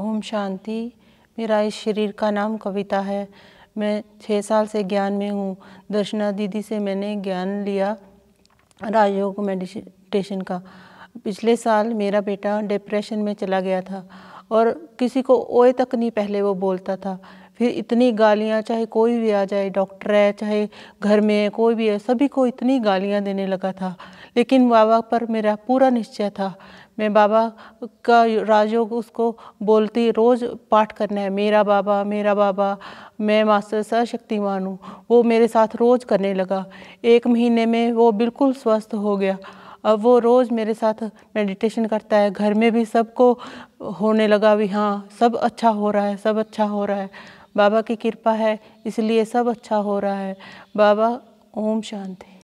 ओम शांति मेरा इस शरीर का नाम कविता है मैं छः साल से ज्ञान में हूँ दर्शना दीदी से मैंने ज्ञान लिया राजयोग मेडिटेशन का पिछले साल मेरा बेटा डिप्रेशन में चला गया था और किसी को ओए तक नहीं पहले वो बोलता था फिर इतनी गालियाँ चाहे कोई भी आ जाए डॉक्टर है चाहे घर में कोई भी है सभी को इतनी गालियाँ देने लगा था लेकिन बाबा पर मेरा पूरा निश्चय था मैं बाबा का राजयोग उसको बोलती रोज़ पाठ करना है मेरा बाबा मेरा बाबा मैं मास्टर सर्वशक्तिमान हूँ वो मेरे साथ रोज़ करने लगा एक महीने में वो बिल्कुल स्वस्थ हो गया अब वो रोज़ मेरे साथ मेडिटेशन करता है घर में भी सबको होने लगा भी हाँ सब अच्छा हो रहा है सब अच्छा हो रहा है बाबा की कृपा है इसलिए सब अच्छा हो रहा है बाबा ओम शांति